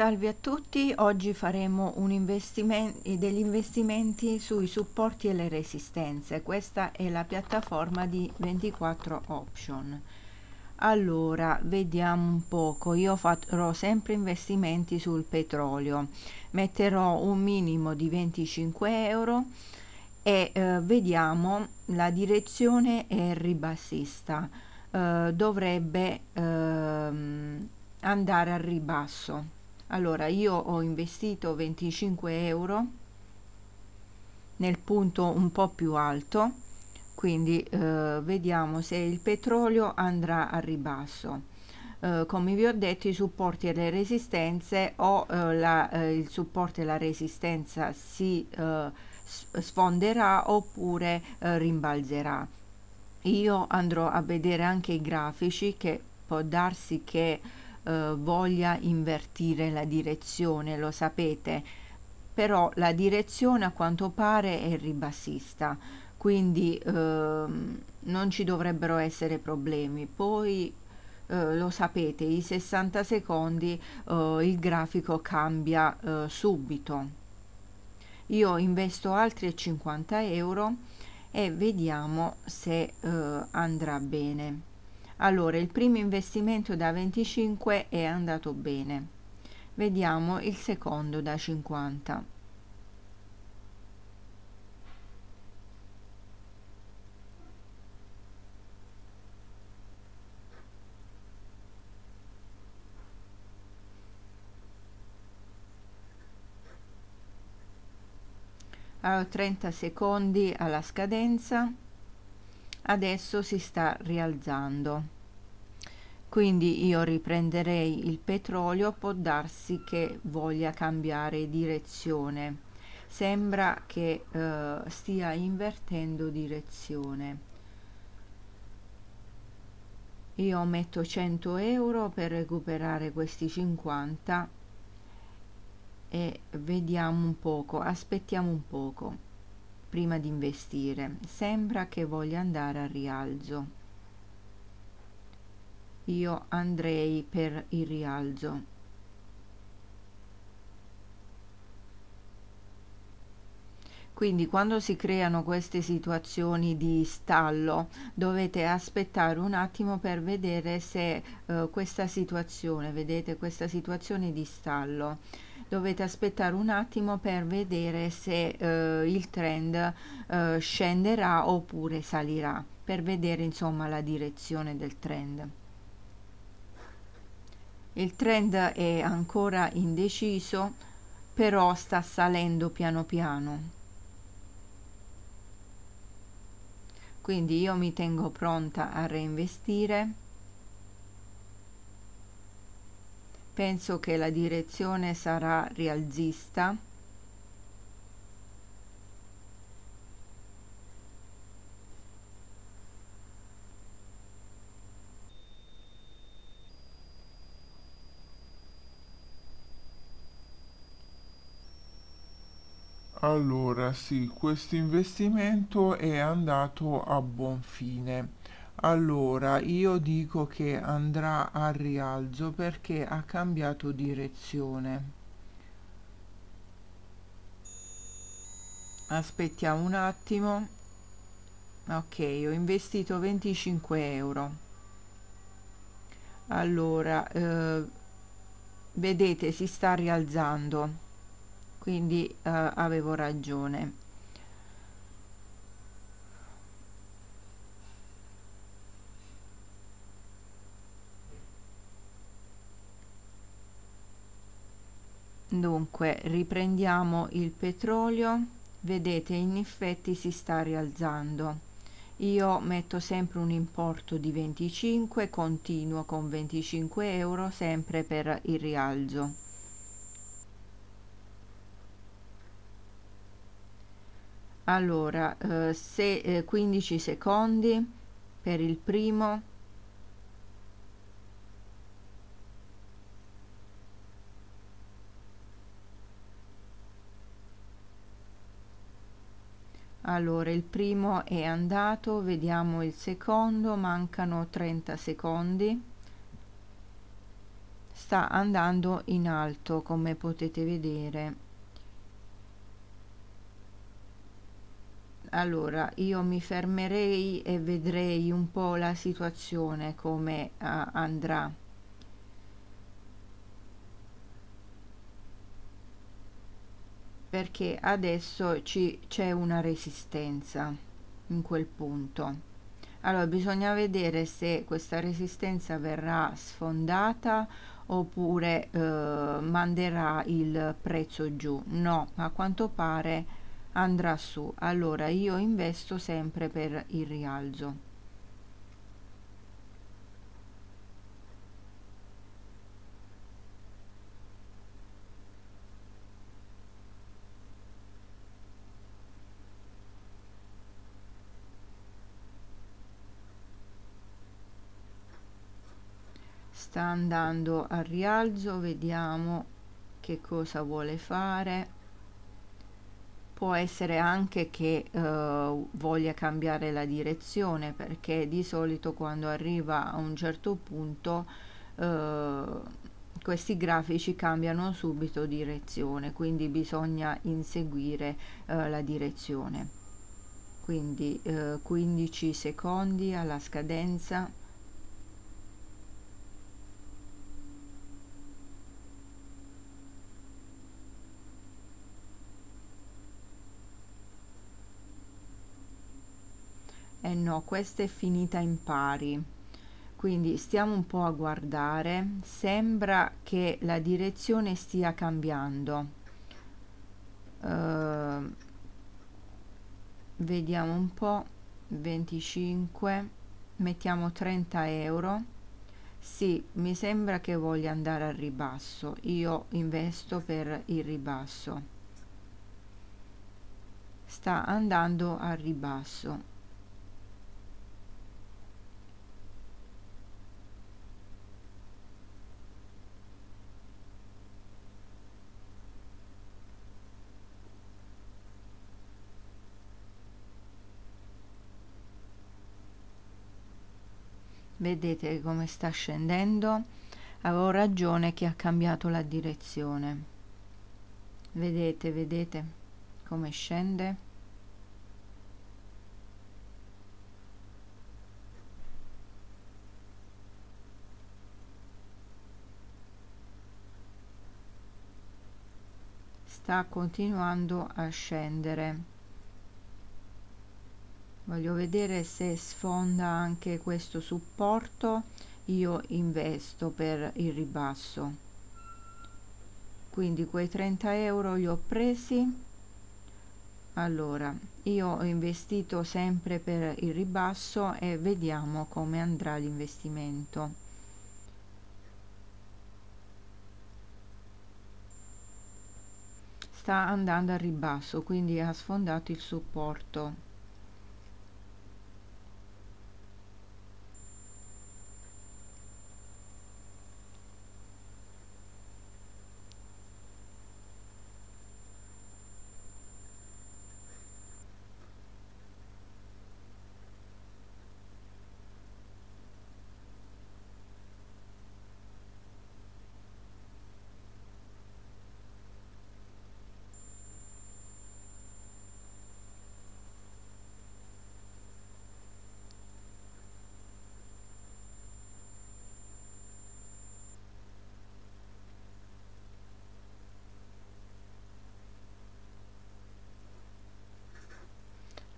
Salve a tutti, oggi faremo degli investimenti sui supporti e le resistenze. Questa è la piattaforma di 24 Option. Allora, vediamo un poco. Io farò sempre investimenti sul petrolio. Metterò un minimo di 25 euro e eh, vediamo la direzione è ribassista. Eh, dovrebbe eh, andare al ribasso allora io ho investito 25 euro nel punto un po più alto quindi eh, vediamo se il petrolio andrà a ribasso eh, come vi ho detto i supporti e le resistenze o eh, la, eh, il supporto e la resistenza si eh, sfonderà oppure eh, rimbalzerà io andrò a vedere anche i grafici che può darsi che eh, voglia invertire la direzione, lo sapete, però la direzione a quanto pare è ribassista, quindi eh, non ci dovrebbero essere problemi. Poi eh, lo sapete, i 60 secondi eh, il grafico cambia eh, subito. Io investo altri 50 euro e vediamo se eh, andrà bene allora, il primo investimento da 25 è andato bene. Vediamo il secondo da 50. Allora, 30 secondi alla scadenza adesso si sta rialzando quindi io riprenderei il petrolio può darsi che voglia cambiare direzione sembra che eh, stia invertendo direzione io metto 100 euro per recuperare questi 50 e vediamo un poco aspettiamo un poco prima di investire. Sembra che voglia andare al rialzo. Io andrei per il rialzo. Quindi quando si creano queste situazioni di stallo dovete aspettare un attimo per vedere se eh, questa situazione, vedete questa situazione di stallo, dovete aspettare un attimo per vedere se eh, il trend eh, scenderà oppure salirà, per vedere insomma la direzione del trend. Il trend è ancora indeciso, però sta salendo piano piano quindi io mi tengo pronta a reinvestire penso che la direzione sarà rialzista Allora, sì, questo investimento è andato a buon fine. Allora, io dico che andrà a rialzo perché ha cambiato direzione. Aspettiamo un attimo. Ok, ho investito 25 euro. Allora, eh, vedete, si sta rialzando quindi eh, avevo ragione dunque riprendiamo il petrolio vedete in effetti si sta rialzando io metto sempre un importo di 25 continuo con 25 euro sempre per il rialzo allora eh, se, eh, 15 secondi per il primo allora il primo è andato vediamo il secondo mancano 30 secondi sta andando in alto come potete vedere allora io mi fermerei e vedrei un po' la situazione come uh, andrà perché adesso c'è una resistenza in quel punto allora bisogna vedere se questa resistenza verrà sfondata oppure eh, manderà il prezzo giù no a quanto pare andrà su allora io investo sempre per il rialzo sta andando al rialzo vediamo che cosa vuole fare può essere anche che eh, voglia cambiare la direzione perché di solito quando arriva a un certo punto eh, questi grafici cambiano subito direzione quindi bisogna inseguire eh, la direzione quindi 15 eh, secondi alla scadenza no questa è finita in pari quindi stiamo un po' a guardare sembra che la direzione stia cambiando uh, vediamo un po 25 mettiamo 30 euro sì mi sembra che voglia andare al ribasso io investo per il ribasso sta andando al ribasso vedete come sta scendendo avevo ragione che ha cambiato la direzione vedete vedete come scende sta continuando a scendere voglio vedere se sfonda anche questo supporto io investo per il ribasso quindi quei 30 euro li ho presi allora io ho investito sempre per il ribasso e vediamo come andrà l'investimento sta andando al ribasso quindi ha sfondato il supporto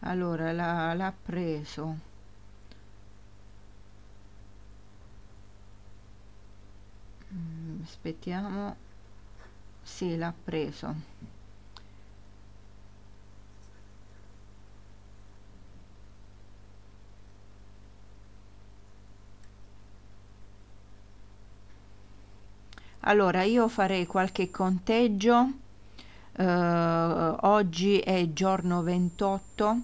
allora l'ha preso mm, aspettiamo sì l'ha preso allora io farei qualche conteggio eh, oggi è giorno 28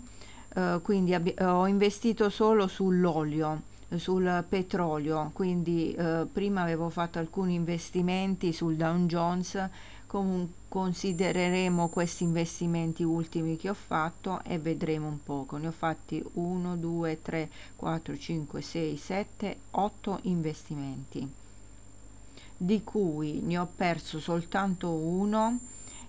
eh, quindi eh, ho investito solo sull'olio sul petrolio quindi eh, prima avevo fatto alcuni investimenti sul Dow Jones comunque considereremo questi investimenti ultimi che ho fatto e vedremo un poco ne ho fatti 1 2 3 4 5 6 7 8 investimenti di cui ne ho perso soltanto uno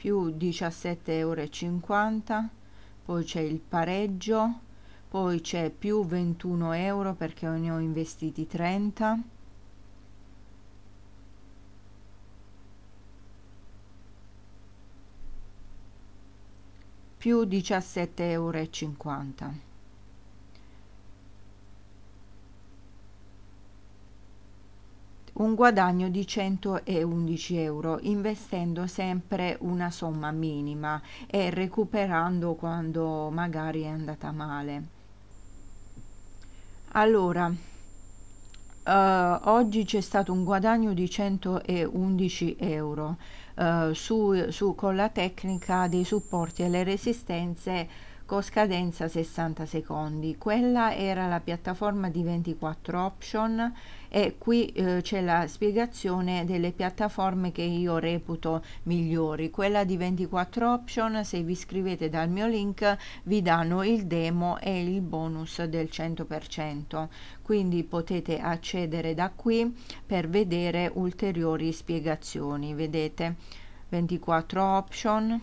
più 17,50 euro, poi c'è il pareggio poi c'è più 21 euro perché ne ho investiti 30 più 17,50 euro un guadagno di 111 euro investendo sempre una somma minima e recuperando quando magari è andata male. Allora, Uh, oggi c'è stato un guadagno di 111 euro uh, su, su, con la tecnica dei supporti e le resistenze con scadenza 60 secondi. Quella era la piattaforma di 24 option e qui eh, c'è la spiegazione delle piattaforme che io reputo migliori. Quella di 24 option, se vi iscrivete dal mio link, vi danno il demo e il bonus del 100%. Quindi potete accedere da qui per vedere ulteriori spiegazioni. Vedete 24 option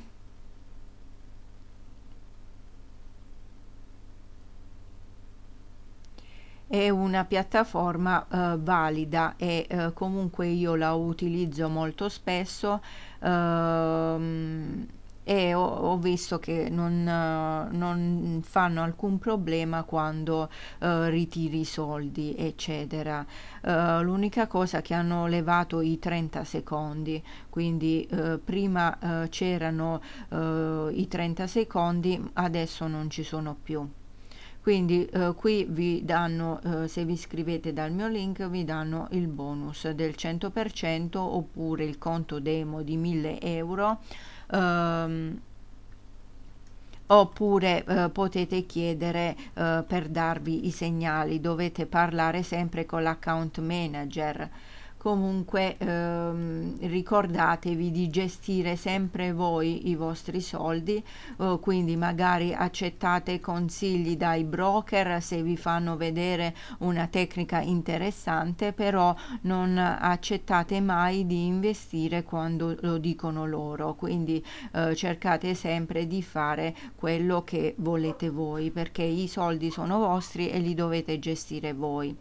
è una piattaforma eh, valida e eh, comunque io la utilizzo molto spesso ehm, e ho, ho, visto che non, eh, non, fanno alcun problema quando eh, ritiri i soldi eccetera eh, l'unica cosa che hanno levato i 30 secondi quindi eh, prima eh, c'erano eh, i 30 secondi adesso non ci sono più quindi eh, qui vi danno eh, se vi iscrivete dal mio link vi danno il bonus del 100% oppure il conto demo di 1000 euro ehm, oppure eh, potete chiedere eh, per darvi i segnali dovete parlare sempre con l'account manager comunque ehm, ricordatevi di gestire sempre voi i vostri soldi eh, quindi magari accettate consigli dai broker se vi fanno vedere una tecnica interessante però non accettate mai di investire quando lo dicono loro quindi eh, cercate sempre di fare quello che volete voi perché i soldi sono vostri e li dovete gestire voi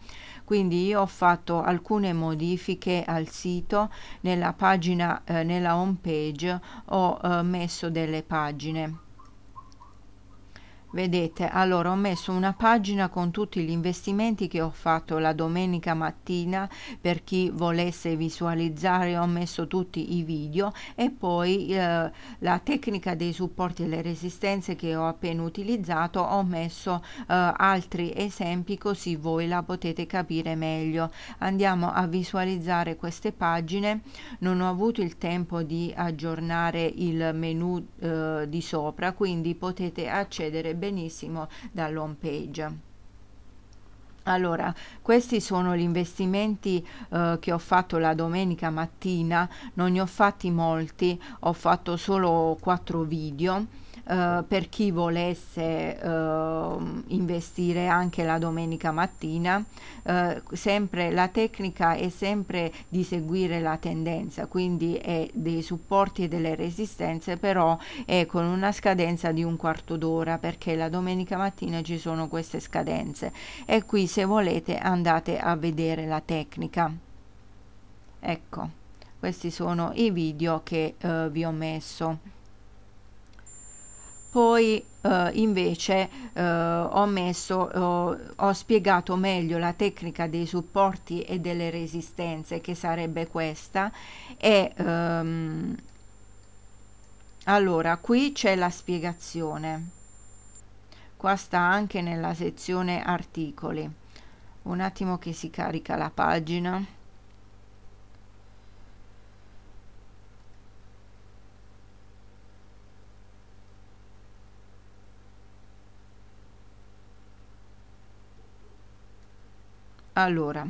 quindi io ho fatto alcune modifiche al sito nella pagina eh, nella home page ho eh, messo delle pagine Vedete, allora ho messo una pagina con tutti gli investimenti che ho fatto la domenica mattina per chi volesse visualizzare, ho messo tutti i video e poi eh, la tecnica dei supporti e le resistenze che ho appena utilizzato, ho messo eh, altri esempi così voi la potete capire meglio. Andiamo a visualizzare queste pagine, non ho avuto il tempo di aggiornare il menu eh, di sopra, quindi potete accedere bene benissimo dall'home page. Allora, questi sono gli investimenti eh, che ho fatto la domenica mattina, non ne ho fatti molti, ho fatto solo quattro video eh, per chi volesse eh, investire anche la domenica mattina, eh, sempre la tecnica è sempre di seguire la tendenza, quindi è dei supporti e delle resistenze, però è con una scadenza di un quarto d'ora perché la domenica mattina ci sono queste scadenze e qui se volete andate a vedere la tecnica. Ecco, questi sono i video che eh, vi ho messo poi eh, invece eh, ho messo ho, eh, ho spiegato meglio la tecnica dei supporti e delle resistenze che sarebbe questa e ehm, allora qui c'è la spiegazione qua sta anche nella sezione articoli un attimo che si carica la pagina allora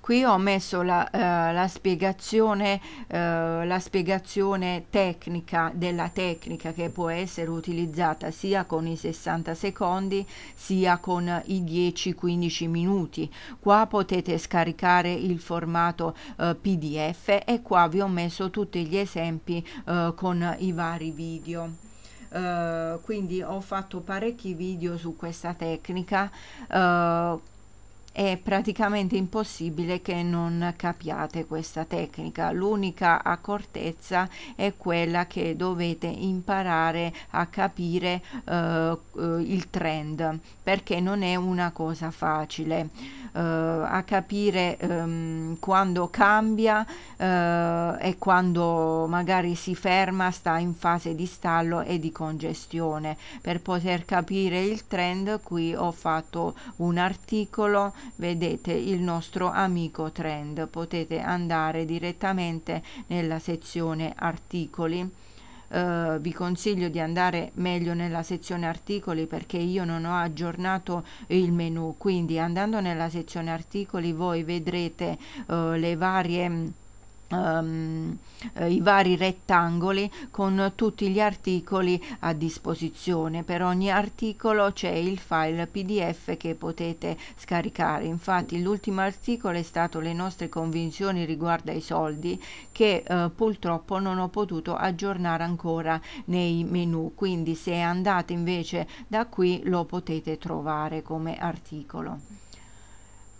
qui ho messo la, eh, la, spiegazione, eh, la, spiegazione, tecnica della tecnica che può essere utilizzata sia con i 60 secondi sia con i 10-15 minuti. Qua potete scaricare il formato eh, PDF e qua vi ho messo tutti gli esempi eh, con i vari video. Uh, quindi ho fatto parecchi video su questa tecnica uh, è praticamente impossibile che non capiate questa tecnica. L'unica accortezza è quella che dovete imparare a capire eh, eh, il trend perché non è una cosa facile. Eh, a capire ehm, quando cambia eh, e quando magari si ferma, sta in fase di stallo e di congestione. Per poter capire il trend qui ho fatto un articolo vedete il nostro amico trend potete andare direttamente nella sezione articoli Uh, vi consiglio di andare meglio nella sezione articoli perché io non ho aggiornato il menu quindi andando nella sezione articoli voi vedrete uh, le varie mm, Um, eh, i vari rettangoli con tutti gli articoli a disposizione per ogni articolo c'è il file pdf che potete scaricare infatti l'ultimo articolo è stato le nostre convinzioni riguardo ai soldi che eh, purtroppo non ho potuto aggiornare ancora nei menu quindi se andate invece da qui lo potete trovare come articolo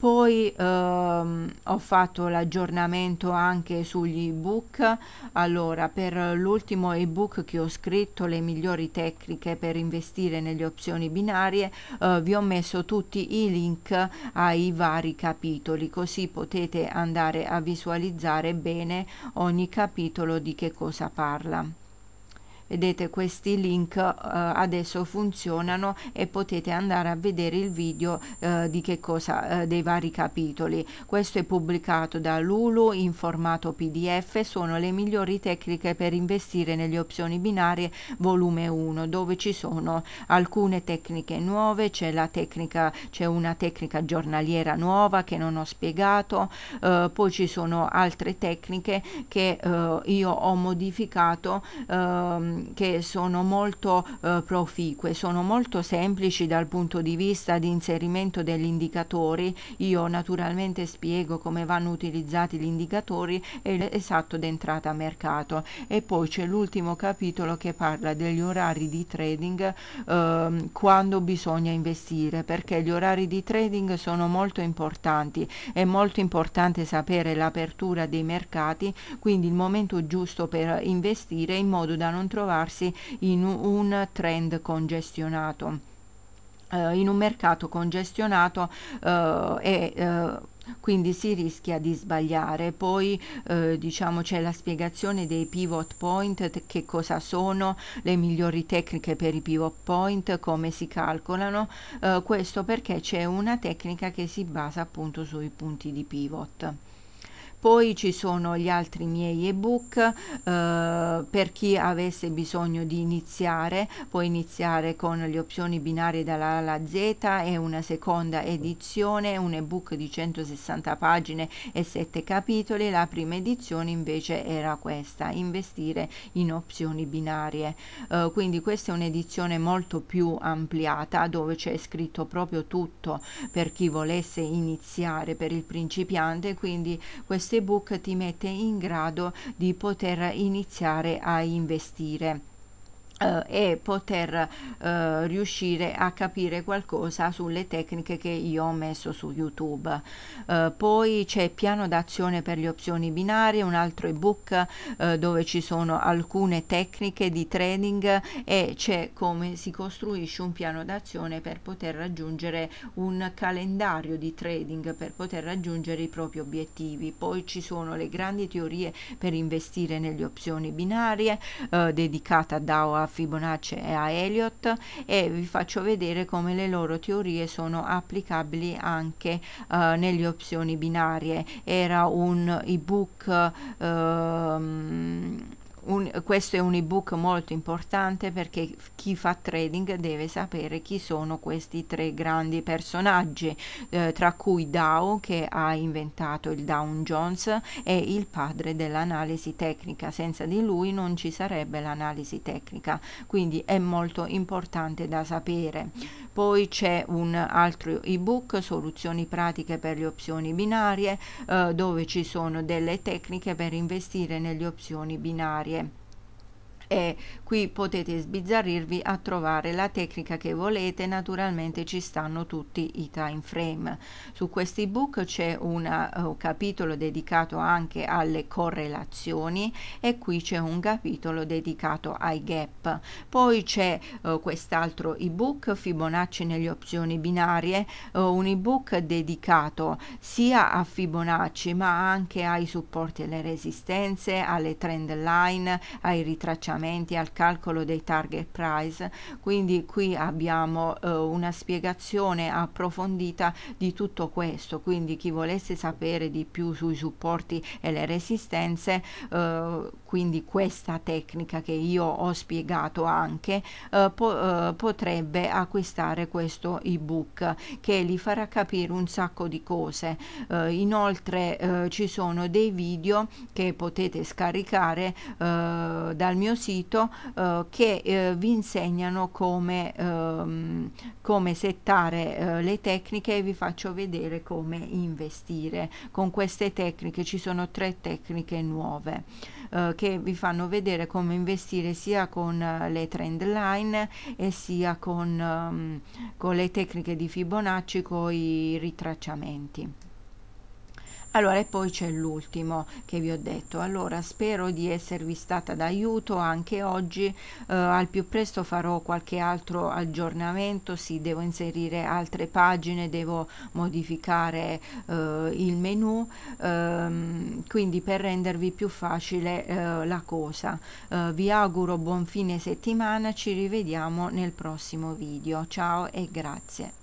poi ehm, ho fatto l'aggiornamento anche sugli ebook allora per l'ultimo ebook che ho scritto le migliori tecniche per investire nelle opzioni binarie eh, vi ho messo tutti i link ai vari capitoli così potete andare a visualizzare bene ogni capitolo di che cosa parla vedete questi link eh, adesso funzionano e potete andare a vedere il video eh, di che cosa eh, dei vari capitoli questo è pubblicato da Lulu in formato pdf sono le migliori tecniche per investire nelle opzioni binarie volume 1 dove ci sono alcune tecniche nuove c'è la tecnica c'è una tecnica giornaliera nuova che non ho spiegato eh, poi ci sono altre tecniche che eh, io ho modificato ehm, che sono molto eh, proficue, sono molto semplici dal punto di vista di inserimento degli indicatori. Io naturalmente spiego come vanno utilizzati gli indicatori e l'esatto d'entrata a mercato. E poi c'è l'ultimo capitolo che parla degli orari di trading eh, quando bisogna investire, perché gli orari di trading sono molto importanti. È molto importante sapere l'apertura dei mercati, quindi il momento giusto per investire in modo da non trovare ritrovarsi in un trend congestionato. Uh, in un mercato congestionato uh, e uh, quindi si rischia di sbagliare. Poi eh, diciamo c'è la spiegazione dei pivot point, che cosa sono, le migliori tecniche per i pivot point, come si calcolano, eh, questo perché c'è una tecnica che si basa appunto sui punti di pivot. Poi ci sono gli altri miei ebook eh, per chi avesse bisogno di iniziare, può iniziare con le opzioni binarie dalla A alla Z, è una seconda edizione, un ebook di 160 pagine e 7 capitoli, la prima edizione invece era questa, investire in opzioni binarie. Eh, quindi questa è un'edizione molto più ampliata dove c'è scritto proprio tutto per chi volesse iniziare per il principiante, quindi questo queste book ti mette in grado di poter iniziare a investire. Uh, e poter uh, riuscire a capire qualcosa sulle tecniche che io ho messo su YouTube. Uh, poi c'è piano d'azione per le opzioni binarie, un altro ebook dove ci sono alcune tecniche di trading e c'è come si costruisce un piano d'azione per poter raggiungere un calendario di trading per poter raggiungere i propri obiettivi. Poi ci sono le grandi teorie per investire nelle opzioni binarie dedicata a DAO Fibonacci e a Elliot e vi faccio vedere come le loro teorie sono applicabili anche eh, nelle opzioni binarie. Era un ebook ehm, un, questo è un ebook molto importante perché chi fa trading deve sapere chi sono questi tre grandi personaggi, eh, tra cui Dow che ha inventato il Dow Jones e il padre dell'analisi tecnica, senza di lui non ci sarebbe l'analisi tecnica, quindi è molto importante da sapere. Poi c'è un altro ebook, Soluzioni pratiche per le opzioni binarie, eh, dove ci sono delle tecniche per investire nelle opzioni binarie e qui potete sbizzarrirvi a trovare la tecnica che volete naturalmente ci stanno tutti i time frame su questi book c'è una, eh, un capitolo dedicato anche alle correlazioni e qui c'è un capitolo dedicato ai gap poi c'è uh, quest'altro ebook Fibonacci nelle opzioni binarie uh, un ebook dedicato sia a Fibonacci ma anche ai supporti e alle resistenze alle trend line ai ritracciamenti adattamenti al calcolo dei target price, quindi qui abbiamo eh, una spiegazione approfondita di tutto questo, quindi chi volesse sapere di più sui supporti e le resistenze, eh, quindi questa tecnica che io ho spiegato anche, eh, po eh, potrebbe acquistare questo ebook che gli farà capire un sacco di cose. Eh, inoltre eh, ci sono dei video che potete scaricare dal mio sito sito eh, che eh, vi insegnano come, ehm, come settare eh, le tecniche e vi faccio vedere come investire con queste tecniche ci sono tre tecniche nuove eh, che vi fanno vedere come investire sia con eh, le trend line e sia con, ehm, con le tecniche di Fibonacci con i ritracciamenti allora e poi c'è l'ultimo che vi ho detto allora spero di esservi stata d'aiuto anche oggi eh, al più presto farò qualche altro aggiornamento sì devo inserire altre pagine devo modificare eh, il menu ehm, quindi per rendervi più facile eh, la cosa eh, vi auguro buon fine settimana ci rivediamo nel prossimo video ciao e grazie